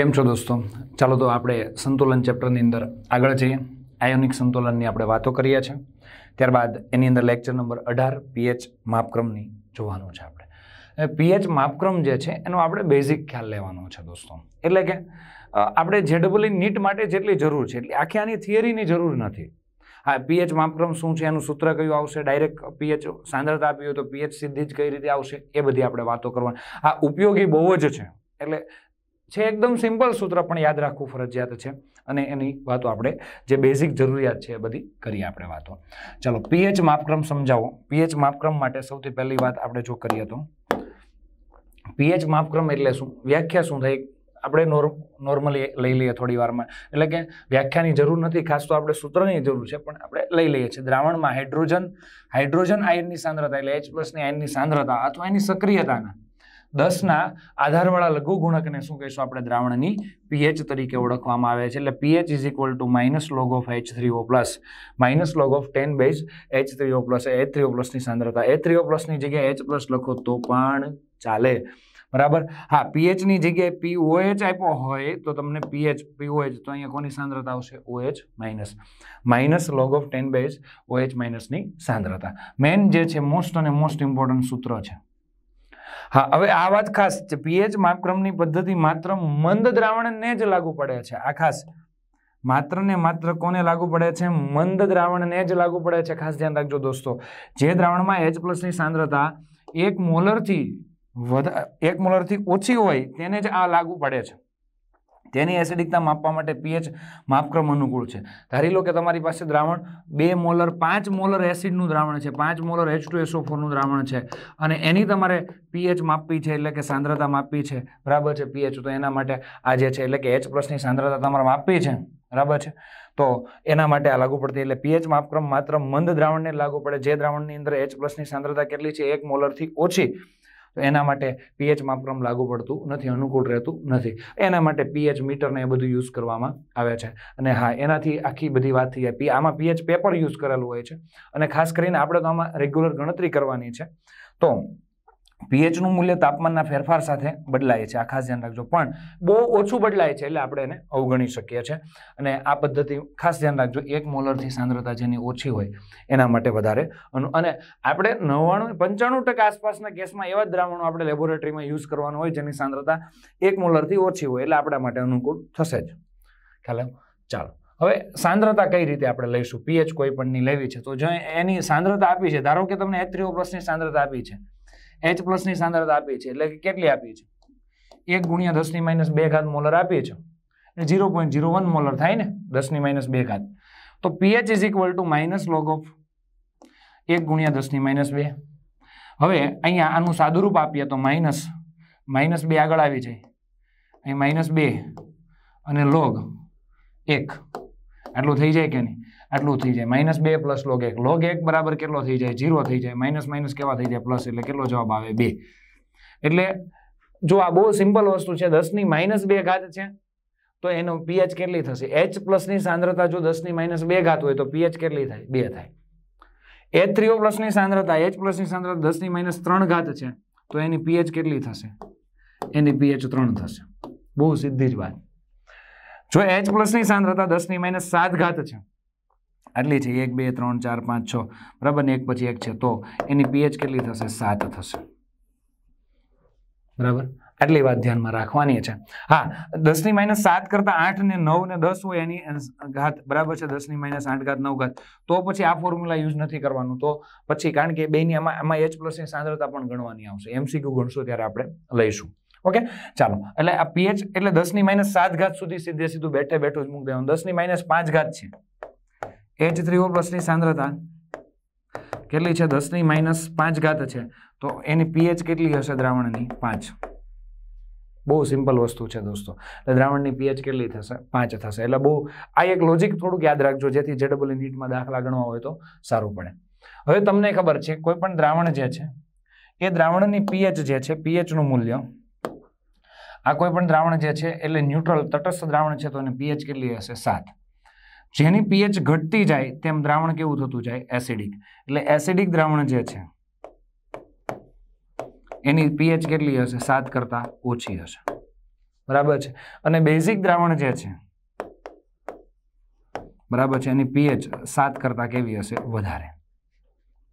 કેમ છો દોસ્તો ચાલો તો આપણે સંતુલન ચેપ્ટરની અંદર આગળ જઈએ આયોનિક સંતુલનની આપણે વાતો કરીએ છીએ ત્યારબાદ એની અંદર લેક્ચર નંબર અઢાર પીએચ માપક્રમની જોવાનું છે આપણે પીએચ માપક્રમ જે છે એનો આપણે બેઝિક ખ્યાલ લેવાનો છે દોસ્તો એટલે કે આપણે જેડબલી e નીટ માટે જેટલી જરૂર છે એટલી આખી આની થિયરીની જરૂર નથી હા પીએચ માપક્રમ શું છે એનું સૂત્ર કયું આવશે ડાયરેક્ટ પીએચ સાંદ્રતા આપી હોય તો પીએચ સીધી જ કઈ રીતે આવશે એ બધી આપણે વાતો કરવાની આ ઉપયોગી બહુ જ છે એટલે છે એકદમ સિમ્પલ સૂત્ર પણ યાદ રાખવું ફરજિયાત છે અને એની વાતો આપણે જે બેઝિક જરૂરિયાત છે એ બધી કરીએ આપણે વાતો ચાલો પીએચ માપક્રમ સમજાવો પીએચ માપક્રમ માટે સૌથી પહેલી વાત આપણે જો કરીએ તો પીએચ માપક્રમ એટલે શું વ્યાખ્યા શું થાય આપણે નોર નોર્મલી લઈ લઈએ થોડી વારમાં એટલે કે વ્યાખ્યાની જરૂર નથી ખાસ તો આપણે સૂત્રની જરૂર છે પણ આપણે લઈ લઈએ છીએ દ્રાવણમાં હાઇડ્રોજન હાઇડ્રોજન આયનની સાંદ્રતા એટલે એચ પ્લસની આયનની સાંદ્રતા અથવા એની સક્રિયતાના દસના આધારવાળા લઘુ ગુણકને શું કહીશું આપણે દ્રાવણની પીએચ તરીકે ઓળખવામાં આવે છે એટલે pH is equal to minus log of H three O plus minus log of ten base H three O plus H three O પ્લસની સાંદ્રતા એચ ઓ પ્લસની જગ્યાએ એચ પ્લસ લખો તો પણ ચાલે બરાબર હા પીએચની જગ્યાએ પી ઓએચ આપ્યો હોય તો તમને પીએચ પીઓએચ તો અહીંયા કોની સાંદ્રતા આવશે OH minus minus log of ten base OH માઇનસની સાંદ્રતા મેન જે છે મોસ્ટ અને મોસ્ટ ઇમ્પોર્ટન્ટ સૂત્ર છે હા હવે આ વાત ખાસ છે પીએચ માપક્રમની પદ્ધતિ માત્ર મંદ દ્રાવણને જ લાગુ પડે છે આ ખાસ માત્ર ને માત્ર કોને લાગુ પડે છે મંદ દ્રાવણને જ લાગુ પડે છે ખાસ ધ્યાન રાખજો દોસ્તો જે દ્રાવણમાં એચ પ્લસની સાંદ્રતા એક મોલરથી વધા એક મોલરથી ઓછી હોય તેને જ આ લાગુ પડે છે તેની એસિડિકતા માપવા માટે પીએચ માપક્રમ અનુકૂળ છે ધારી લો કે તમારી પાસે દ્રાવણ બે મોલર પાંચ મોલર એસિડનું દ્રાવણ છે પાંચ મોલર એચ ટુ એસઓ ફોરનું દ્રાવણ છે અને એની તમારે પીએચ માપવી છે એટલે કે સાંદ્રતા માપવી છે બરાબર છે પીએચ તો એના માટે આ જે છે એટલે કે એચ પ્લસની સાંદ્રતા તમારે માપવી છે બરાબર છે તો એના માટે આ લાગુ પડતી એટલે પીએચ માપક્રમ માત્ર મંદ દ્રાવણને લાગુ પડે જે દ્રાવણની અંદર એચ પ્લસની સાંદ્રતા કેટલી છે એક મોલરથી ઓછી તો એના માટે પીએચ માપક્રમ લાગુ પડતું નથી અનુકૂળ રહેતું નથી એના માટે પીએચ મીટરને એ બધું યુઝ કરવામાં આવે છે અને હા એનાથી આખી બધી વાત થઈ જાય આમાં પીએચ પેપર યુઝ કરેલું હોય છે અને ખાસ કરીને આપણે તો આમાં રેગ્યુલર ગણતરી કરવાની છે તો પીએચનું મૂલ્ય તાપમાનના ફેરફાર સાથે બદલાય છે આ ખાસ ધ્યાન રાખજો પણ બહુ ઓછું બદલાય છે એટલે આપણે એને અવગણી શકીએ છીએ અને આ પદ્ધતિ ખાસ ધ્યાન રાખજો એક મોલરથી સાંદ્રતા જેની ઓછી હોય એના માટે વધારે અને આપણે નવ્વાણું પંચાણું ટકા આસપાસના કેસમાં એવા દ્રાવણો આપણે લેબોરેટરીમાં યુઝ કરવાનું હોય જેની સાંદ્રતા એક મોલરથી ઓછી હોય એટલે આપણા માટે અનુકૂળ થશે જ ખ્યાલ ચાલો હવે સાંદ્રતા કઈ રીતે આપણે લઈશું પીએચ કોઈ પણની લેવી છે તો જો એની સાંદ્રતા આપી છે ધારો કે તમને એ ત્રીઓ પ્લસની સાંદ્રતા આપી છે એચ પ્લસની સાંદ્રતા આપી છે એટલે કે કેટલી આપી છે એક ગુણ્યા દસની માઇનસ બે ઘાત મોલર આપીએ છે એટલે zero point zero one molar થાય ને દસની માઇનસ બે ઘાત તો pH is equal to minus log of એક ગુણ્યા દસની માઇનસ બે હવે અહીંયા આનું સાદુરૂપ આપીએ તો માઇનસ માઇનસ બે આગળ આવી જાય અહીં માઇનસ બે અને લોગ એક આટલું થઈ જાય કે નહીં આટલું થઈ જાય માઇનસ બે પ્લસ લોગ એક લોગ એક બરાબર કેટલો થઈ જાય ઝીરો થઈ જાય માઇનસ માઇનસ કેવા થઈ જાય પ્લસ એટલે કેટલો જવાબ આવે બે એટલે જો આ બહુ સિમ્પલ વસ્તુ છે દસની માઇનસ બે ઘાત છે તો એનો પીએચ કેટલી થશે એચ પ્લસની સાંદ્રતા જો દસની માઇનસ બે ઘાત હોય તો પીએચ કેટલી થાય બે થાય એચ થ્રીઓ પ્લસની સાંદ્રતા એચ પ્લસની સાંદ્રતા દસની માઇનસ ત્રણ ઘાત છે તો એની પીએચ કેટલી થશે એની પીએચ ત્રણ થશે બહુ સીધી જ વાત જો એચ પ્લસની સાંદ્રતા દસની માઇનસ સાત ઘાત છે આટલી છે એક બે ત્રણ ચાર પાંચ છ બરાબર ને એક પછી એક છે તો એની પીએચ કેટલી થશે સાત થશે બરાબર આટલી વાત ધ્યાનમાં રાખવાની છે હા દસની માઇનસ સાત કરતાં આઠ ને નવ ને દસ હોય એની ઘાત બરાબર છે દસની માઇનસ આઠ ઘાત નવ ઘાત તો પછી આ ફોર્મ્યુલા યુઝ નથી કરવાનું તો પછી કારણ કે બેની આમાં આમાં એચ પ્લસની સાંદ્રતા પણ ગણવાની આવશે એમસીક્યુ ગણશું ત્યારે આપણે લઈશું ઓકે ચાલો એટલે આ પીએચ એટલે દસની માઇનસ સાત ઘાત સુધી સીધે સીધું બેઠે બેઠું જ મૂકી દેવાનું દસની માઇનસ પાંચ ઘાત છે એચ થ્રીઓ પ્લસની સાંદ્રતા કેટલી છે દસની માઇનસ પાંચ ઘાત છે તો એની પીએચ કેટલી હશે દ્રાવણની પાંચ બહુ સિમ્પલ વસ્તુ છે દોસ્તો એટલે દ્રાવણની પીએચ કેટલી થશે પાંચ થશે એટલે બહુ આ એક લોજિક થોડુંક યાદ રાખજો જેથી જે ડબલ નીટમાં દાખલા ગણવા હોય તો સારું પડે હવે તમને ખબર છે કોઈ પણ દ્રાવણ જે છે એ દ્રાવણની પીએચ જે છે પીએચનું મૂલ્ય આ કોઈ પણ દ્રાવણ જે છે એટલે ન્યુટ્રલ તટસ્થ દ્રાવણ છે તો એની પીએચ કેટલી હશે સાત જેની પીએચ ઘટતી જાય તેમ દ્રાવણ કેવું થતું જાય એસિડિક એટલે એસિડિક દ્રાવણ જે છે એની પીએચ કેટલી હશે સાત કરતાં ઓછી હશે બરાબર છે અને બેઝિક દ્રાવણ જે છે બરાબર છે એની પીએચ સાત કરતાં કેવી હશે વધારે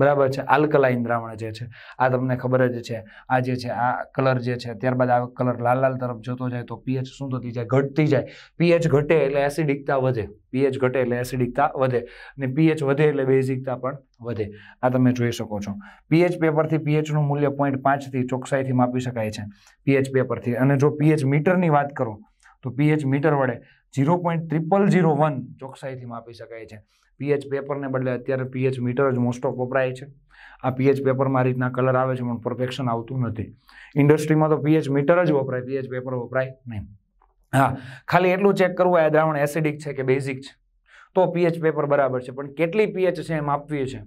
બરાબર છે આલ્કલા ઇન્દ્રાવણ જે છે આ તમને ખબર જ છે આ જે છે આ કલર જે છે ત્યારબાદ આ કલર લાલ લાલ તરફ જતો જાય તો પીએચ શું થતી જાય ઘટતી જાય પીએચ ઘટે એટલે એસિડિકતા વધે પીએચ ઘટે એટલે એસિડિકતા વધે અને પીએચ વધે એટલે બેઝિકતા પણ વધે આ તમે જોઈ શકો છો પીએચ પેપરથી પીએચનું મૂલ્ય પોઈન્ટ પાંચથી ચોકસાઈથી માપી શકાય છે પીએચ પેપરથી અને જો પીએચ મીટરની વાત કરો તો પીએચ મીટર વડે zero point triple zero one ચોકસાઈથી માપી શકાય છે પીએચ પેપરને બદલે અત્યારે પીએચ મીટર જ મોસ્ટ ઓફ વપરાય છે આ પીએચ પેપરમાં આ રીતના કલર આવે છે પણ પરફેક્શન આવતું નથી ઇન્ડસ્ટ્રીમાં તો પીએચ મીટર જ વપરાય પીએચ પેપર વપરાય નહીં હા ખાલી એટલું ચેક કરવું આ દ્રાવણ એસિડિક છે કે બેઝિક છે તો પીએચ પેપર બરાબર છે પણ કેટલી પીએચ છે એમ આપવી છે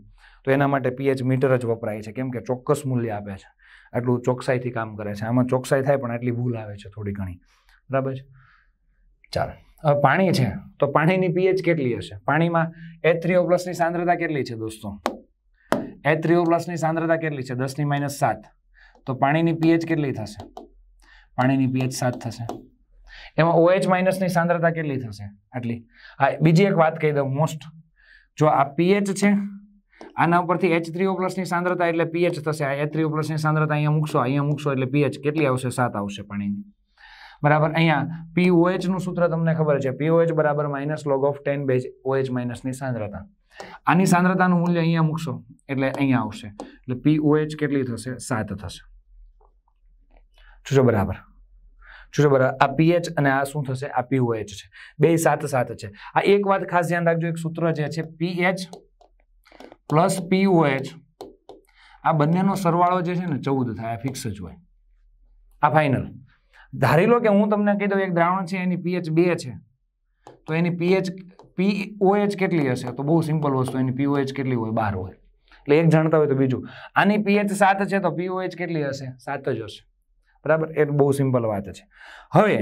તો એના માટે પીએચ મીટર જ વપરાય છે કેમ કે ચોક્કસ મૂલ્ય આપે છે આટલું ચોકસાઈથી કામ કરે છે આમાં ચોકસાઈ થાય પણ આટલી ભૂલ આવે છે થોડી ઘણી બરાબર છે ચાલો પાણી છે તો પાણીની પીએચ કેટલી હશે પાણીમાં એથ્રીઓ પ્લસની સાંદ્રતા કેટલી છે દોસ્તો એથ્રીઓ પ્લસની સાંદ્રતા કેટલી છે દસની માઇનસ સાત તો પાણીની પીએચ કેટલી થશે પાણીની પીએચ સાત થશે એમાં ઓએચ માઇનસની સાંદ્રતા કેટલી થશે આટલી હા બીજી એક વાત કહી દઉં મોસ્ટ જો આ પીએચ છે આના ઉપરથી એચ થ્રીઓ પ્લસની સાંદ્રતા એટલે પીએચ થશે આ એચ પ્લસની સાંદ્રતા અહીંયા મૂકશો અહીંયા મૂકશો એટલે પીએચ કેટલી આવશે સાત આવશે પાણીની બરાબર અહીંયા પીઓએચનું સૂત્ર તમને ખબર છે પીઓએચ બરાબર minus log of ten base OH માઇનસની સાંદ્રતા આની સાંદ્રતાનું મૂલ્ય અહીંયા મૂકશો એટલે અહીંયા આવશે એટલે પીઓએચ કેટલી થશે સાત થશે જોજો બરાબર જોજો બરાબર આ પીએચ અને આ શું થશે આ પીઓએચ છે બે સાત સાત છે આ એક વાત ખાસ ધ્યાન રાખજો એક સૂત્ર જે છે પીએચ પ્લસ પીઓએચ આ બંનેનો સરવાળો જે છે ને ચૌદ થાય આ ફિક્સ જ હોય આ ફાઇનલ ધારી લો કે હું તમને કહી દઉં એક દ્રાવણ છે એની પીએચ બે છે તો એની પીએચ પીઓએચ કેટલી હશે તો બહુ સિમ્પલ વસ્તુ એની પીઓએચ કેટલી હોય બાર હોય એટલે એક જાણતા હોય તો બીજું આની પીએચ સાત છે તો પીઓએચ કેટલી હશે સાત જ હશે બરાબર એ બહુ સિમ્પલ વાત છે હવે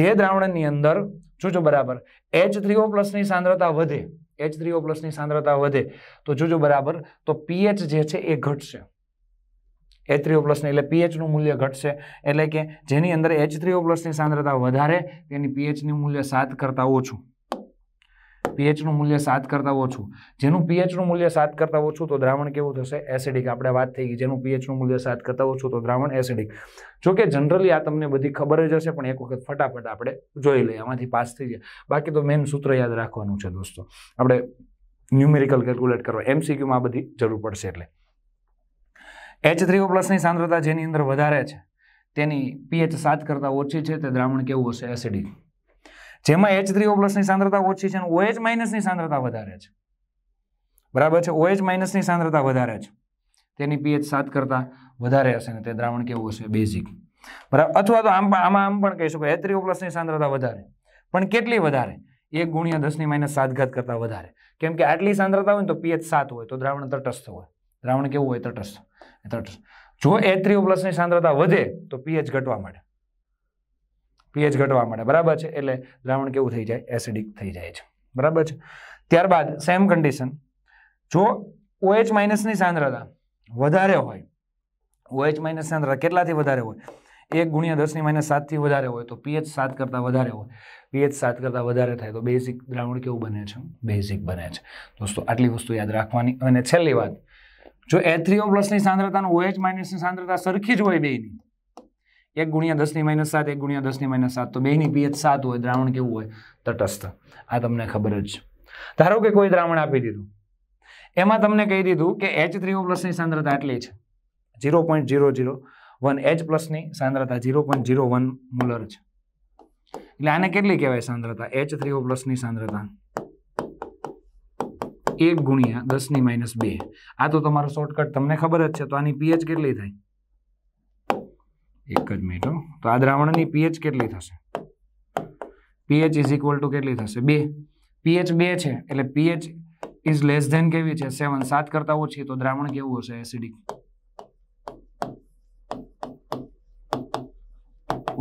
જે દ્રાવણની અંદર જોજો બરાબર એચ થ્રીઓ પ્લસની સાંદ્રતા વધે એચ થ્રીઓ પ્લસની સાંદ્રતા વધે તો જોજો બરાબર તો પીએચ જે છે એ ઘટશે એચ થ્રીઓ પ્લસને એટલે પીએચનું મૂલ્ય ઘટશે એટલે કે જેની અંદર એચ થ્રીઓ પ્લસની સાંદ્રતા વધારે તેની પીએચનું મૂલ્ય સાત કરતાં ઓછું પીએચનું મૂલ્ય સાત કરતાં ઓછું જેનું પીએચનું મૂલ્ય સાત કરતાં ઓછું તો દ્રાવણ કેવું થશે એસિડિક આપણે વાત થઈ ગઈ જેનું પીએચનું મૂલ્ય સાત કરતાં ઓછું તો દ્રાવણ એસિડિક જોકે જનરલી આ તમને બધી ખબર જ હશે પણ એક વખત ફટાફટ આપણે જોઈ લઈએ આમાંથી પાસ થઈ જાય બાકી તો મેઇન સૂત્ર યાદ રાખવાનું છે દોસ્તો આપણે ન્યુમેરિકલ કેલ્ક્યુલેટ કરવા એમસીક્યુમાં આ બધી જરૂર પડશે એટલે એચ થ્રી ઓ પ્લસની સાંદ્રતા જેની અંદર વધારે છે તેની પીએચ સાત કરતાં ઓછી છે તે દ્રાવણ કેવું હશે એસિડિક જેમાં એચ થ્રી ઓ પ્લસની સાંદ્રતા ઓછી છે અને ઓએચ માઇનસની સાંદ્રતા વધારે છે બરાબર છે ઓએચ માઇનસની સાંદ્રતા વધારે છે તેની પીએચ સાત કરતાં વધારે હશે ને તે દ્રાવણ કેવું હશે બેઝિક બરાબર અથવા તો આમ પણ આમાં આમ પણ કહી શકો એથ્રીઓ પ્લસની સાંદ્રતા વધારે પણ કેટલી વધારે એક ગુણ્યા દસની માઇનસ સાત ઘાત કરતાં વધારે કેમ કે આટલી સાંદ્રતા હોય ને તો પીએચ સાત હોય તો દ્રાવણ તટસ્થ હોય દ્રાવણ કેવું હોય તટસ્થ તટસ્થ જો એ થ્રી પ્લસની સાંદ્રતા વધે તો પીએચ ઘટવા માંડે પીએચ ઘટવા માંડે બરાબર છે એટલે દ્રાવણ કેવું થઈ જાય એસિડિક થઈ જાય છે બરાબર છે ત્યારબાદ સેમ કન્ડિશન જો ઓએચ માઇનસની સાંદ્રતા વધારે હોય ઓએચ માઇનસ સાંદ્રતા કેટલાથી વધારે હોય એક ગુણ્યા દસની માઇનસ સાતથી વધારે હોય તો પીએચ સાત કરતાં વધારે હોય પીએચ સાત કરતાં વધારે થાય તો બેઝિક દ્રાવણ કેવું બને છે બેઝિક બને છે દોસ્તો આટલી વસ્તુ યાદ રાખવાની અને છેલ્લી વાત જો એ થ્રીઓ પ્લસની સાંદ્રતા ઓએચ માઇનસની સાંદ્રતા સરખી જ હોય બેની એક ગુણ્યા દસની માઇનસ સાત એક ગુણ્યા દસની માઇનસ સાત તો બેની પીએચ સાત હોય દ્રાવણ કેવું હોય તટસ્થ આ તમને ખબર જ છે ધારો કે કોઈ દ્રાવણ આપી દીધું એમાં તમને કહી દીધું કે એચ થ્રી થ્રીઓ પ્લસની સાંદ્રતા આટલી છે zero point zero zero one H પ્લસની સાંદ્રતા zero point zero one molar છે એટલે આને કેટલી કહેવાય સાંદ્રતા એચ થ્રી થ્રીઓ પ્લસની સાંદ્રતા એક ગુણ્યા દસની માઇનસ બે આ તો તમારો શોર્ટકટ તમને ખબર જ છે તો આની પીએચ કેટલી થાય એક જ મિનિટ તો આ દ્રાવણની પીએચ કેટલી થશે પીએચ ઇઝ ઇક્વલ ટુ કેટલી થશે બે પીએચ બે છે એટલે પીએચ ઇઝ લેસ ધેન કેવી છે સેવન સાત કરતા ઓછી તો દ્રાવણ કેવું હશે એસિડિક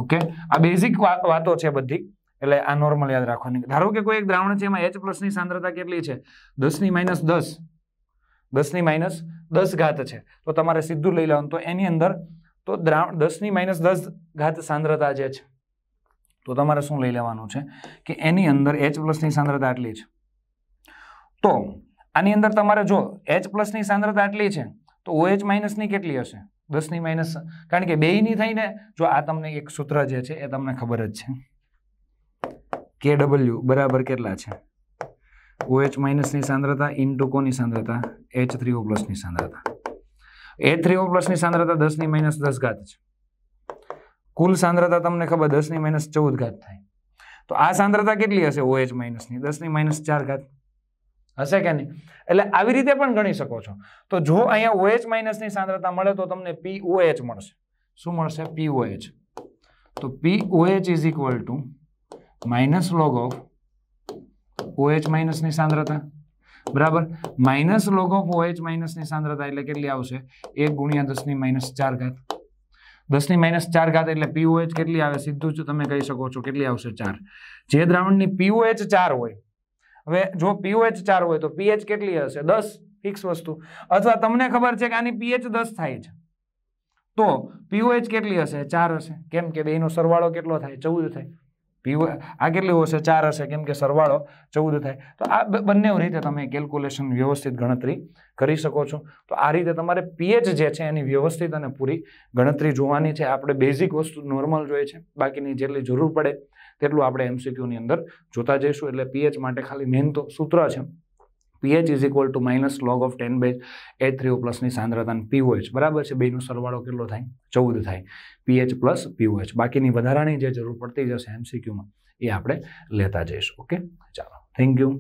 ઓકે આ બેઝિક વાતો છે બધી એટલે આ નોર્મલ યાદ રાખવાની ધારો કે કોઈ એક દ્રાવણ છે એમાં એચ પ્લસની સાંદ્રતા કેટલી છે દસની માઇનસ દસ દસની માઇનસ દસ ઘાત છે તો તમારે સીધું લઈ લેવાનું તો એની અંદર તો દ્રાવણ દસની માઇનસ દસ ઘાત સાંદ્રતા જે છે તો તમારે શું લઈ લેવાનું છે કે એની અંદર એચ પ્લસની સાંદ્રતા આટલી છે તો આની અંદર તમારે જો એચ પ્લસની સાંદ્રતા આટલી છે તો ઓએચ OH માઇનસની કેટલી હશે દસની માઇનસ કારણ કે બેયની થઈને જો આ તમને એક સૂત્ર જે છે એ તમને ખબર જ છે કે ડબલ્યુ બરાબર કેટલા છે ઓએચ માઇનસની સાંદ્રતા ઇન્ટુ કોની સાંદ્રતા એચ થ્રી ઓ પ્લસની સાંદ્રતા એચ ઓ પ્લસની સાંદ્રતા દસની માઇનસ દસ ઘાત છે કુલ સાંદ્રતા તમને ખબર દસની માઇનસ ચૌદ ઘાત થાય તો આ સાંદ્રતા કેટલી હશે ઓએચ માઇનસની દસની માઇનસ ચાર ઘાત હશે કે નહીં એટલે આવી રીતે પણ ગણી શકો છો તો જો અહીંયા ઓએચ માઇનસની સાંદ્રતા મળે તો તમને પી મળશે શું મળશે પી તો pOH is equal to minus log of OH OH માઇનસની સાંદ્રતા બરાબર minus log of OH OH માઇનસની સાંદ્રતા એટલે કેટલી આવશે એક ગુણ્યા દસની માઇનસ ચાર ઘાત દસની માઇનસ ચાર ઘાત એટલે પીઓએચ કેટલી આવે સીધું જ તમે કહી શકો છો કેટલી આવશે ચાર જે દ્રાવણની પીઓએચ ચાર હોય હવે જો પીઓએચ ચાર હોય તો પીએચ કેટલી હશે દસ ફિક્સ વસ્તુ અથવા તમને ખબર છે કે આની પીએચ દસ થાય છે તો પીઓએચ કેટલી હશે ચાર હશે કેમ કે બેનો સરવાળો કેટલો થાય ચૌદ થાય પી આ કેટલું હશે ચાર હશે કેમ કે સરવાળો ચૌદ થાય તો આ બંને રીતે તમે કેલ્ક્યુલેશન વ્યવસ્થિત ગણતરી કરી શકો છો તો આ રીતે તમારે પીએચ જે છે એની વ્યવસ્થિત અને પૂરી ગણતરી જોવાની છે આપણે બેઝિક વસ્તુ નોર્મલ જોઈએ છે બાકીની જેટલી જરૂર પડે તેટલું આપણે એમસીક્યુની અંદર જોતા જઈશું એટલે પીએચ માટે ખાલી મેન તો સૂત્ર છે pH is equal to minus log of ten base A three O પ્લસની સાંદ્રતા પીઓએચ બરાબર છે બેનો સરવાળો કેટલો થાય ચૌદ થાય પીએચ પ્લસ પીઓએચ બાકીની વધારાની જે જરૂર પડતી જશે એમસીક્યુમાં એ આપણે લેતા જઈશું ઓકે ચાલો થેન્ક યુ